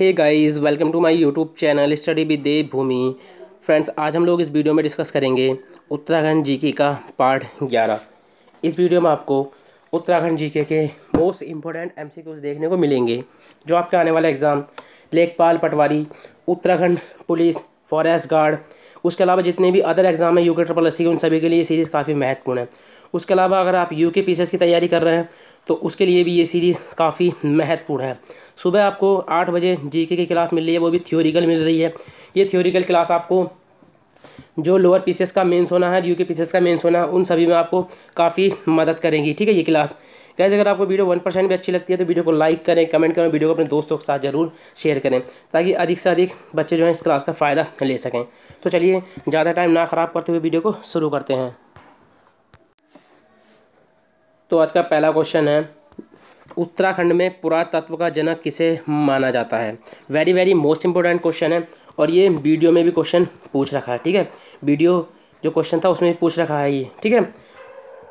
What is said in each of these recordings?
hey guys welcome to my YouTube channel study with Dev Bhoomi friends आज हम लोग इस वीडियो में डिस्कस करेंगे उत्तराखंड जीके का पार्ट ग्यारह इस वीडियो में आपको उत्तराखंड जीके के मोस्ट इंपॉर्टेंट एमसीक्यूज देखने को मिलेंगे जो आपके आने वाला एग्ज़ाम लेखपाल पटवारी उत्तराखंड पुलिस फॉरेस्ट गार्ड उसके अलावा जितने भी अदर एग्जाम है यू के ट्रिपल एस उन सभी के लिए ये सीरीज़ काफ़ी महत्वपूर्ण है उसके अलावा अगर आप यू के की तैयारी कर रहे हैं तो उसके लिए भी ये सीरीज़ काफ़ी महत्वपूर्ण है सुबह आपको आठ बजे जी की क्लास मिल रही है वो भी थ्योरिकल मिल रही है ये थ्योरिकल क्लास आपको जो लोअर पीसीएस का मेंस होना है यू के का मेंस होना है उन सभी में आपको काफ़ी मदद करेंगी ठीक है ये क्लास कैसे अगर आपको वीडियो वन परसेंट भी अच्छी लगती है तो वीडियो को लाइक करें कमेंट करें वीडियो को अपने दोस्तों के साथ जरूर शेयर करें ताकि अधिक से अधिक बच्चे जो हैं इस क्लास का फ़ायदा ले सकें तो चलिए ज़्यादा टाइम ना ख़राब करते हुए वीडियो को शुरू करते हैं तो आज का पहला क्वेश्चन है उत्तराखंड में पुरातत्व का जनक किसे माना जाता है very very most important question है और ये वीडियो में भी क्वेश्चन पूछ रखा है ठीक है वीडियो जो क्वेश्चन था उसमें भी पूछ रखा है ये ठीक है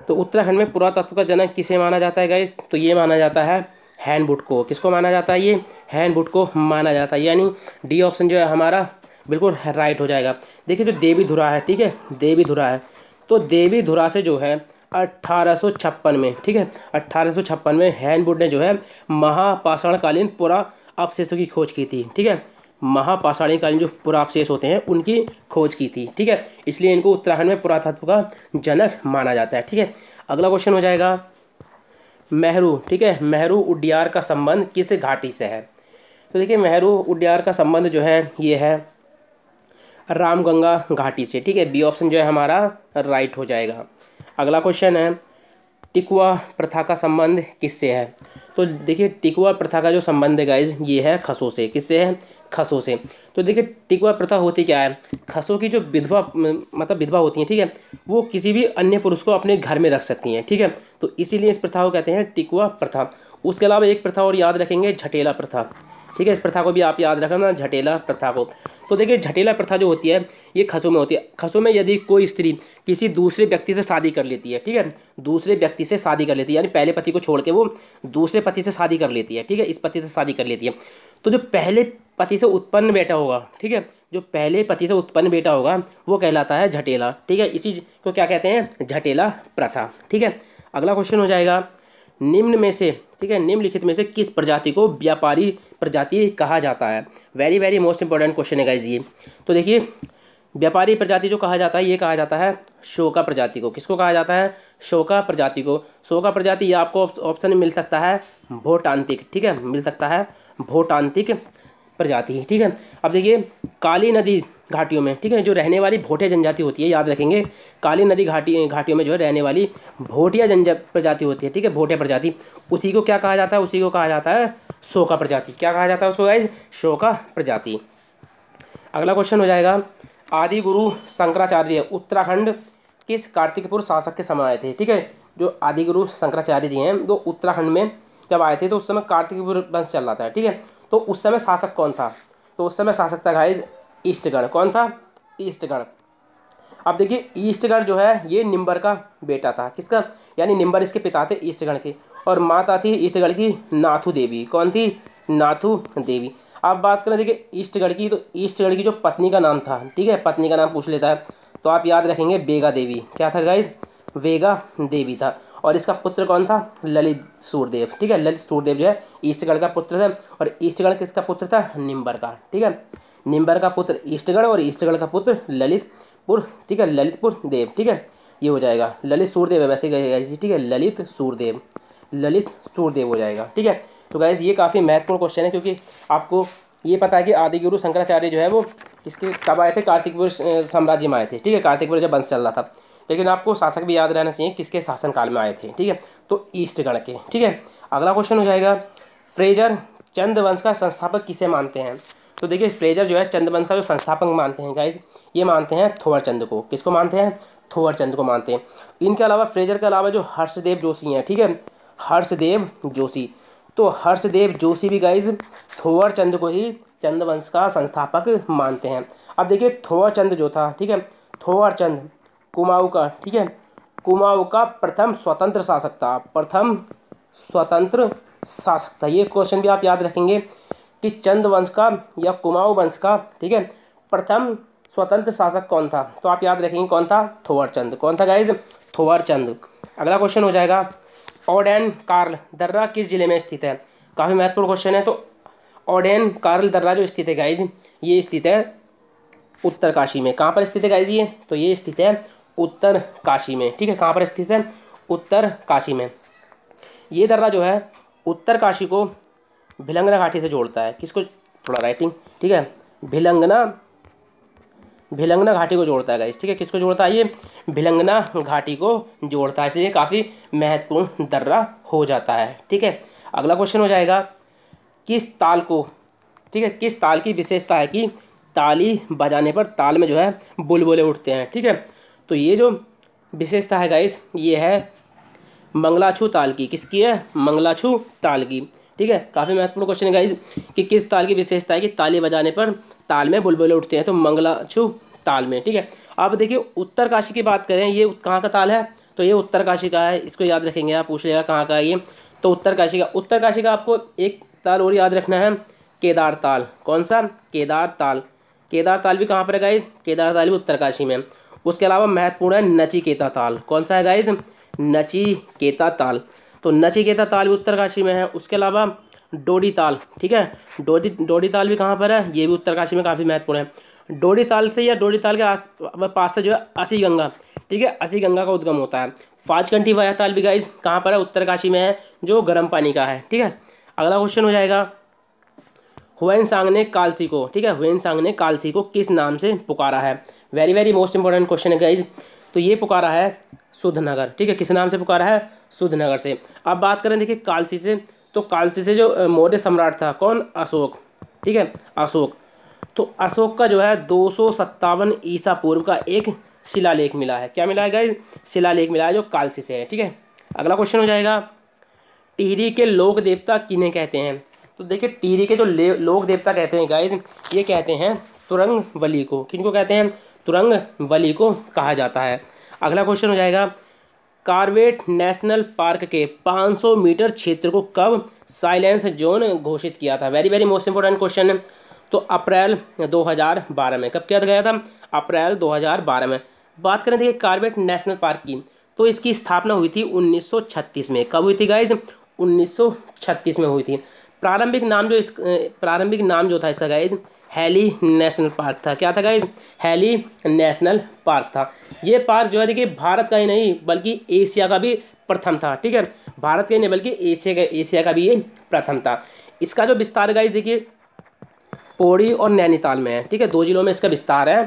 तो उत्तराखंड में पुरातत्व का जनक किसे माना जाता है गाइस तो ये माना जाता है हैंडबुट को किसको माना जाता है ये हैंडबुट को माना जाता है यानी डी ऑप्शन जो है हमारा बिल्कुल राइट हो जाएगा देखिए जो देवी धुरा है ठीक है देवी धुरा है तो देवी धुरा से जो है अट्ठारह में ठीक है अट्ठारह में हैंडबुट ने जो है महापाषाणकालीन पुरा अवशेषों की खोज की थी ठीक है कालीन जो पुरावशेष होते हैं उनकी खोज की थी ठीक है इसलिए इनको उत्तराखंड में पुरातत्व का जनक माना जाता है ठीक है अगला क्वेश्चन हो जाएगा मेहरू ठीक है मेहरू उडियार का संबंध किस घाटी से है तो देखिए मेहरू उडियार का संबंध जो है ये है रामगंगा घाटी से ठीक है बी ऑप्शन जो है हमारा राइट हो जाएगा अगला क्वेश्चन है टिकुआ प्रथा का संबंध किससे है तो देखिए टिकुआ प्रथा का जो संबंध है गाइज ये है खसों से किससे है खसों से तो देखिए टिकुआ प्रथा होती क्या है खसों की जो विधवा मतलब विधवा होती हैं ठीक है वो किसी भी अन्य पुरुष को अपने घर में रख सकती हैं ठीक है तो इसीलिए इस प्रथा को कहते हैं टिकुआ प्रथा उसके अलावा एक प्रथा और याद रखेंगे झटेला प्रथा ठीक है इस प्रथा को भी आप याद रखना झटेला प्रथा को तो देखिए झटेला प्रथा जो होती है ये खसों में होती है खसों में यदि कोई स्त्री किसी दूसरे व्यक्ति से शादी कर लेती है ठीक है दूसरे व्यक्ति से शादी कर लेती है यानी पहले पति को छोड़ के वो दूसरे पति से शादी कर लेती है ठीक है इस पति से शादी कर लेती है तो जो पहले पति से उत्पन्न बेटा होगा ठीक है जो पहले पति से उत्पन्न बेटा होगा वो कहलाता है झटेला ठीक है इसी को क्या कहते हैं झटेला प्रथा ठीक है अगला क्वेश्चन हो जाएगा निम्न में से ठीक है निम्नलिखित में से किस प्रजाति को व्यापारी प्रजाति कहा जाता है very very most important question है गाइज ये तो देखिए व्यापारी प्रजाति जो कहा जाता है ये कहा जाता है शोका प्रजाति को किसको कहा जाता है शोका प्रजाति को शोका प्रजाति ये आपको ऑप्शन मिल सकता है भोटांतिक ठीक है मिल सकता है भोटांतिक प्रजाति ठीक है अब देखिए काली नदी घाटियों में ठीक है जो रहने वाली भोटिया जनजाति होती है याद रखेंगे काली नदी घाटी घाटियों में जो है रहने वाली भोटिया जनजा प्रजाति होती है ठीक है भोटिया प्रजाति उसी को क्या कहा जाता है उसी को कहा जाता है शोका प्रजाति क्या कहा जाता है उसको गाइज शोका प्रजाति अगला क्वेश्चन हो जाएगा आदि गुरु शंकराचार्य उत्तराखंड किस कार्तिकपुर शासक के समय आए थे ठीक है जो आदि गुरु शंकराचार्य जी हैं वो उत्तराखंड में जब आए थे तो उस समय कार्तिकपुर वंश चल रहा था ठीक है तो उस समय शासक कौन था तो उस समय शासक था गाइज ईस्टगढ़ कौन था ईस्टगढ़ अब देखिए ईस्टगढ़ जो है ये निम्बर का बेटा था किसका यानी निम्बर इसके पिता थे ईस्टगढ़ के और माता थी ईस्टगढ़ की नाथू देवी कौन थी नाथू देवी आप बात करें देखिए ईस्टगढ़ की तो ईस्टगढ़ की जो पत्नी का नाम था ठीक है पत्नी का नाम पूछ लेता है तो आप याद रखेंगे बेगा देवी क्या था गाइज वेगा देवी था और इसका पुत्र कौन था ललित सूरदेव ठीक है ललित सूरदेव जो है ईस्टगढ़ का पुत्र था और ईस्टगढ़ किसका पुत्र था निम्बर का ठीक है निम्बर का पुत्र ईस्टगढ़ और ईस्टगढ़ का पुत्र ललितपुर ठीक है ललितपुर देव ठीक है ये हो जाएगा ललित सूरदेव है वैसे ठीक है ललित सूरदेव ललित सूरदेव हो जाएगा ठीक है तो गैस ये काफ़ी महत्वपूर्ण क्वेश्चन है क्योंकि आपको ये पता है कि आदि गुरु शंकराचार्य जो है वो किसके कब आए थे कार्तिकपुर साम्राज्य में आए थे ठीक है कार्तिकपुर जब वंश चल रहा था लेकिन आपको शासक भी याद रहना चाहिए किसके शासनकाल में आए थे ठीक है तो ईस्टगढ़ के ठीक है अगला क्वेश्चन हो जाएगा फ्रेजर चंद वंश का संस्थापक किसे मानते हैं तो देखिए फ्रेजर जो है चंद्रवंश का जो संस्थापक मानते हैं गाइज ये मानते हैं थोवरचंद को किसको मानते हैं थोवरचंद को मानते हैं इनके अलावा फ्रेजर के अलावा जो हर्षदेव जोशी हैं ठीक है हर्षदेव जोशी तो हर्षदेव जोशी भी गाइज थोवरचंद को ही चंद्रवंश का संस्थापक मानते हैं अब देखिए थोवरचंद जो था ठीक है थोवरचंद कुमाऊ का ठीक है कुमाऊ का प्रथम स्वतंत्र शासक था प्रथम स्वतंत्र शासक था ये क्वेश्चन भी आप याद रखेंगे कि चंद वंश का या कुमाऊ वंश का ठीक है प्रथम स्वतंत्र शासक कौन था तो आप याद रखेंगे कौन था थोवर चंद कौन था गाइज थोवर चंद अगला क्वेश्चन हो जाएगा ओडेन कार्ल दर्रा किस जिले में स्थित है काफ़ी महत्वपूर्ण क्वेश्चन है तो ओडेन कार्ल दर्रा जो स्थित है गाइज ये स्थित है उत्तरकाशी में कहाँ पर स्थित है गाइज ये तो ये स्थित है उत्तर काशी में ठीक है कहाँ पर स्थित है उत्तर काशी में ये दर्रा जो है उत्तर काशी को भिलंगना घाटी से जोड़ता है किसको थोड़ा राइटिंग ठीक है भिलंगना भिलंगना घाटी को जोड़ता है गाइस ठीक है किसको जोड़ता है ये भिलंगना घाटी को जोड़ता है इसलिए काफ़ी महत्वपूर्ण दर्रा हो जाता है ठीक है अगला क्वेश्चन हो जाएगा किस ताल को ठीक है किस ताल की विशेषता है कि ताली बजाने पर ताल में जो है बुलबुले उठते हैं ठीक है तो ये जो विशेषता है गाइस ये है मंगलाछू ताल की किसकी है मंगलाछू ताल की ठीक है काफ़ी महत्वपूर्ण क्वेश्चन है गाइज कि किस ताल की विशेषता है कि ताली बजाने पर ताल में बुलबुले उठते हैं तो मंगलाछू ताल में ठीक है अब देखिए उत्तरकाशी की बात करें ये कहाँ का ताल है तो ये उत्तरकाशी का है इसको याद रखेंगे आप पूछ लेगा कहाँ का है ये तो उत्तरकाशी का उत्तरकाशी का आपको एक ताल और याद रखना है केदार ताल कौन सा केदार ताल केदार ताल भी कहाँ पर है गाइज केदार ताल भी उत्तरकाशी में उसके अलावा महत्वपूर्ण है नचिकेता ताल कौन सा है गाइज नचिकेता ताल तो नचिकेता ताल भी उत्तरकाशी में है उसके अलावा डोडी ताल ठीक है डोडी डोडी ताल भी कहाँ पर है ये भी उत्तरकाशी में काफ़ी महत्वपूर्ण है डोडी ताल से या डोडी ताल के आस पास से जो है असी गंगा ठीक है असी गंगा का उद्गम होता है फाजकंठी वाया ताल भी गाइज कहाँ पर है उत्तरकाशी में है जो गर्म पानी का है ठीक है अगला क्वेश्चन हो जाएगा हुएन सांग ने कालसी को ठीक है हुएन सांग ने कालसी को किस नाम से पुकारा है very very most important question है गाइज तो ये पुकारा है सुधनगर ठीक है किस नाम से पुकारा है सुधनगर से अब बात करें देखिए कालसी से तो कालसी से जो मौर्य सम्राट था कौन अशोक ठीक है अशोक तो अशोक का जो है दो सौ सत्तावन ईसा पूर्व का एक शिलालेख मिला है क्या मिला है गाइज शिलालेख मिला है जो कालसी से है ठीक है अगला क्वेश्चन हो जाएगा टिहरी के लोक देवता किन्हें कहते हैं तो देखिए टिहरी के जो लोक देवता कहते हैं गाइज ये कहते हैं तुरंग वली को किनको कहते हैं तुरंग वली को कहा जाता है अगला क्वेश्चन हो जाएगा कार्वेट नेशनल पार्क के 500 मीटर क्षेत्र को कब साइलेंस जोन घोषित किया था very very most important question है तो अप्रैल 2012 में कब किया गया था अप्रैल 2012 में बात करें देखिए कार्बेट नेशनल पार्क की तो इसकी स्थापना हुई थी 1936 में कब हुई थी गाइज 1936 में हुई थी प्रारंभिक नाम जो इस प्रारंभिक नाम जो था इसका गाइज हैली नेशनल पार्क था क्या था गाइज हैली नेशनल पार्क था ये पार्क जो है देखिए भारत का ही नहीं बल्कि एशिया का भी प्रथम था ठीक है भारत का ही नहीं बल्कि एशिया का एशिया का भी ये प्रथम था इसका जो विस्तार गाइज देखिए पौड़ी और नैनीताल में है ठीक है दो जिलों में इसका विस्तार है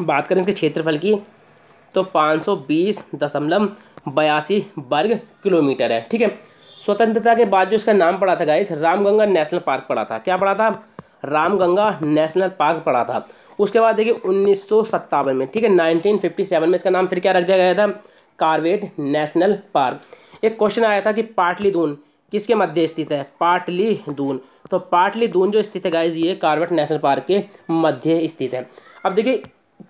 बात करें इसके क्षेत्रफल की तो पाँच सौ बीस दशमलव बयासी वर्ग किलोमीटर है ठीक है स्वतंत्रता के बाद जो इसका नाम पड़ा था गाइस रामगंगा नेशनल पार्क पड़ा था क्या पड़ा था रामगंगा नेशनल पार्क पड़ा था उसके बाद देखिए उन्नीस में ठीक है 1957 में इसका नाम फिर क्या रख दिया गया था कार्वेट नेशनल पार्क एक क्वेश्चन आया था कि पाटली दून किसके मध्य स्थित है पाटली दून तो पाटली दून जो स्थित है गाइज ये कार्वेट नेशनल पार्क के मध्य स्थित है अब देखिए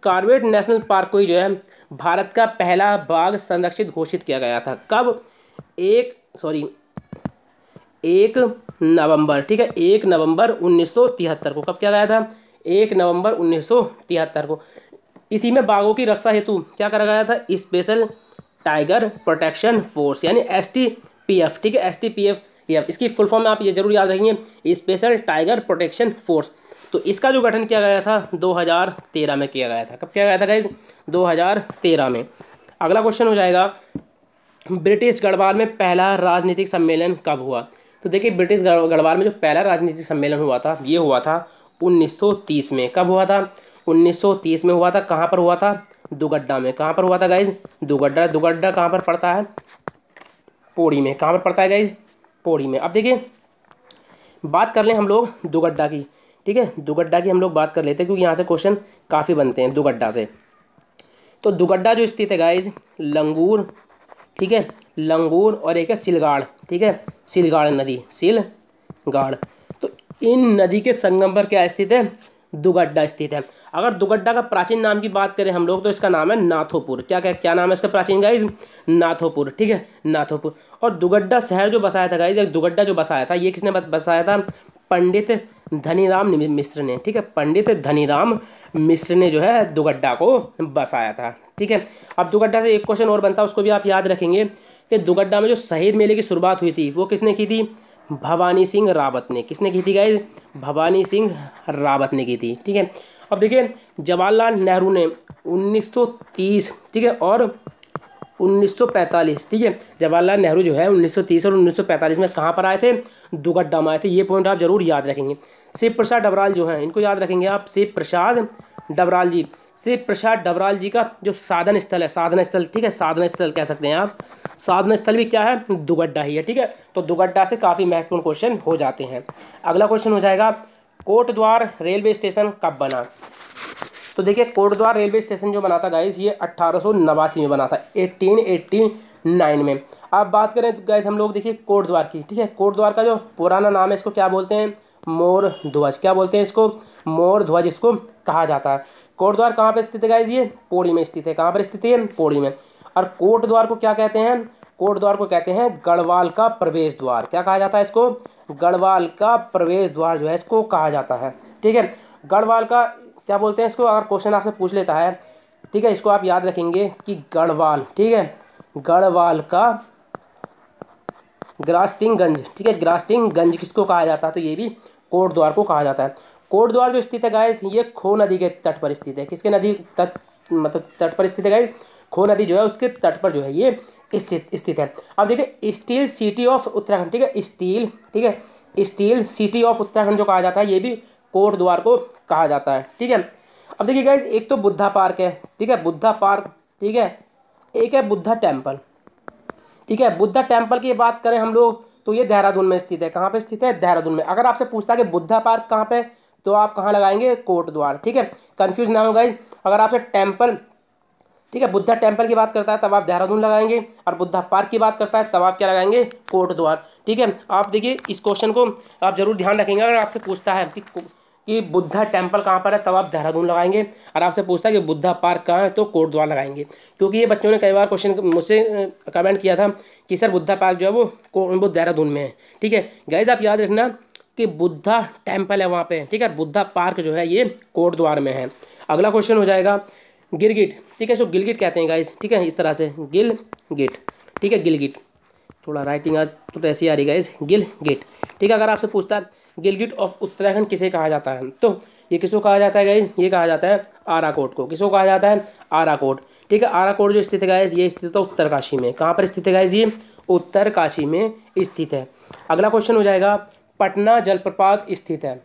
कार्वेट नेशनल पार्क को ही जो है भारत का पहला बाघ संरक्षित घोषित किया गया था कब एक सॉरी एक नवंबर ठीक है एक नवंबर 1973 को कब क्या गया था एक नवंबर 1973 को इसी में बाघों की रक्षा हेतु क्या करा गया था स्पेशल टाइगर प्रोटेक्शन फोर्स यानी एस ठीक है एस इसकी फुल फॉर्म आप ये जरूर याद रखेंगे स्पेशल टाइगर प्रोटेक्शन फोर्स तो इसका जो गठन किया गया था 2013 में किया गया था कब किया गया था गाइज 2013 में अगला क्वेश्चन हो जाएगा ब्रिटिश गढ़वाल में पहला राजनीतिक सम्मेलन कब हुआ तो देखिए ब्रिटिश गढ़वाल में जो पहला राजनीतिक सम्मेलन हुआ था ये हुआ था 1930 में कब हुआ था 1930 में हुआ था कहाँ पर हुआ था दुगड्डा में कहाँ पर हुआ था गाइज दुगड्डा दुगड्डा कहाँ पर पड़ता है पौड़ी में कहाँ पर पड़ता है गाइज पौड़ी में अब देखिए बात कर लें हम लोग दुगड्डा की ठीक है दुगड्डा की हम लोग बात कर लेते हैं क्योंकि यहाँ से क्वेश्चन काफ़ी बनते हैं दुगड्डा से तो दुगड्डा जो स्थित है गाइज लंगूर ठीक है लंगूर और एक है सिलगाड़ ठीक है सिलगाड़ नदी सिलगाड़ तो इन नदी के संगम पर क्या स्थित है दुगड्डा स्थित है अगर दुगड्डा का प्राचीन नाम की बात करें हम लोग तो इसका नाम है नाथोपुर क्या क्या क्या नाम है इसका प्राचीन गाइज नाथोपुर ठीक है नाथोपुर और दुगड्डा शहर जो बसाया था गाइज दुगड्डा जो बसाया था ये किसने बसाया था पंडित धनीराम मिश्र ने ठीक है पंडित धनीराम मिश्र ने जो है दुगड्डा को बसाया था ठीक है अब दुगड्डा से एक क्वेश्चन और बनता है उसको भी आप याद रखेंगे कि दुगड्डा में जो शहीद मेले की शुरुआत हुई थी वो किसने की थी भवानी सिंह रावत ने किसने की थी गाइज भवानी सिंह रावत ने की थी ठीक है अब देखिए जवाहरलाल नेहरू ने 1930 ठीक है और 1945 ठीक है जवाहरलाल नेहरू जो है 1930 और 1945 में कहाँ पर आए थे दुगड्डा में आए थे ये पॉइंट आप जरूर याद रखेंगे शिव प्रसाद डबराल जो है इनको याद रखेंगे आप शिव प्रसाद डबराल जी शिव प्रसाद डबराल जी का जो साधन स्थल है साधन स्थल ठीक है साधन स्थल कह सकते हैं आप साधन स्थल भी क्या है दुगड्डा ही है ठीक है तो दुगड्डा से काफ़ी महत्वपूर्ण क्वेश्चन हो जाते हैं अगला क्वेश्चन हो जाएगा कोटद्वार रेलवे स्टेशन कब बना तो देखिए कोटद्वार रेलवे स्टेशन जो बना था गाइस ये अट्ठारह में बना था एट्टीन एट्टी नाइन में अब बात करें तो गाइस हम लोग देखिए कोटद्वार की ठीक है कोटद्वार का जो पुराना नाम है इसको क्या बोलते हैं मोर ध्वज क्या बोलते हैं इसको मोर ध्वज इसको कहा जाता है कोटद्वार कहाँ पर स्थित है गैस ये पौड़ी में स्थित है कहाँ पर स्थित है पौड़ी में और कोटद्वार को क्या कहते हैं कोटद्वार को कहते हैं गढ़वाल का प्रवेश द्वार क्या कहा जाता है इसको गढ़वाल का प्रवेश द्वार जो है इसको कहा जाता है ठीक है गढ़वाल का क्या बोलते हैं इसको अगर क्वेश्चन आपसे पूछ लेता है ठीक है इसको आप याद रखेंगे कि गढ़वाल ठीक है गढ़वाल का ग्रास्टिंग गंज ठीक है ग्रास्टिंग गंज किसको कहा जाता है तो ये भी कोटद्वार को कहा जाता है कोटद्वार जो स्थित है गाय ये खो नदी के तट पर स्थित है किसके नदी तट मतलब तट पर स्थित है गाय खो नदी जो है उसके तट पर जो है ये स्थित स्थित है अब देखिए स्टील सिटी ऑफ उत्तराखंड ठीक है स्टील ठीक है स्टील सिटी ऑफ उत्तराखंड जो कहा जाता है ये भी कोट द्वार को कहा जाता है ठीक है अब देखिए गाइज एक तो बुद्धा पार्क है ठीक है बुद्धा पार्क ठीक है एक है बुद्धा टेम्पल ठीक है बुद्धा टेम्पल की बात करें हम लोग तो ये देहरादून में स्थित है कहाँ पे स्थित है देहरादून में अगर आपसे पूछता है कि बुद्धा पार्क कहाँ पे तो आप कहाँ लगाएंगे कोट द्वार ठीक है कन्फ्यूज ना हो गाइज अगर आपसे टेम्पल ठीक है बुद्धा टेम्पल की बात करता है तब आप देहरादून लगाएंगे और बुद्धा पार्क की बात करता है तब आप क्या लगाएंगे कोट द्वार ठीक है आप देखिए इस क्वेश्चन को आप जरूर ध्यान रखेंगे अगर आपसे पूछता है कि बुद्धा टेम्पल कहाँ पर है तब आप देहरादून लगाएंगे और आपसे पूछता है कि बुद्धा पार्क कहाँ है तो द्वार लगाएंगे क्योंकि ये बच्चों ने कई बार क्वेश्चन मुझसे कमेंट किया था कि सर बुद्धा पार्क जो है वो वो देहरादून में है ठीक है गैज़ आप याद रखना कि बुद्धा टेम्पल है वहाँ पे ठीक है बुद्धा पार्क जो है ये कोट द्वार में है अगला क्वेश्चन हो जाएगा गिरगिट ठीक है इसको गिलगिट कहते हैं गाइस ठीक है इस तरह से गिल गिट ठीक है गिलगिट थोड़ा राइटिंग आज तो ऐसी आ रही गाइस गिल गिट ठीक है अगर आपसे पूछता है गिलगिट ऑफ उत्तराखंड किसे कहा जाता है तो ये किसको कहा जाता है गाइज ये कहा जाता है आराकोट को किसको कहा जाता है आराकोट ठीक है आराकोट जो स्थित है गाइज ये स्थित है तो उत्तरकाशी में कहाँ पर स्थित है गाइज ये उत्तरकाशी में स्थित है अगला क्वेश्चन हो जाएगा पटना जलप्रपात स्थित है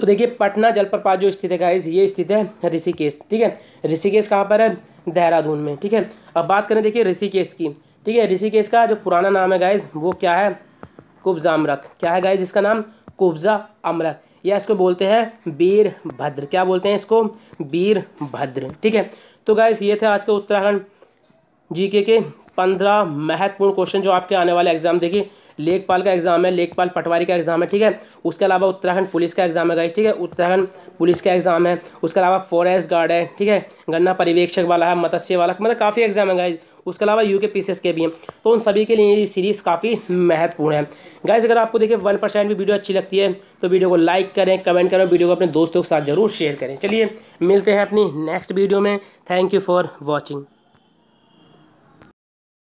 तो देखिए पटना जलप्रपात जो स्थित है गाइज ये स्थित है ऋषिकेश ठीक है ऋषिकेश कहाँ पर है देहरादून में ठीक है अब बात करें देखिए ऋषिकेश की ठीक है ऋषिकेश का जो पुराना नाम है गाइज वो क्या है कुब्जा अमरक क्या है गाइज इसका नाम कुब्जा अमरक या इसको बोलते हैं वीरभद्र क्या बोलते हैं इसको वीरभद्र ठीक है तो गाइज ये थे आज का उत्तराखंड जीके के पंद्रह महत्वपूर्ण क्वेश्चन जो आपके आने वाले एग्जाम देखिए लेखपाल का एग्जाम है लेखपाल पटवारी का एग्जाम है ठीक है उसके अलावा उत्तराखंड पुलिस का एग्जाम है गाइज ठीक है उत्तराखंड पुलिस का एग्जाम है उसके अलावा फॉरेस्ट गार्ड है ठीक है गन्ना पर्यवेक्षक वाला है मत्स्य वाला मतलब काफ़ी एग्जाम है गाइज उसके अलावा यू के के भी हैं तो उन सभी के लिए ये सीरीज़ काफ़ी महत्वपूर्ण है गाइज अगर आपको देखिए वन परसेंट भी वीडियो अच्छी लगती है तो वीडियो को लाइक करें कमेंट करें वीडियो को अपने दोस्तों के साथ जरूर शेयर करें चलिए मिलते हैं अपनी नेक्स्ट वीडियो में थैंक यू फॉर वॉचिंग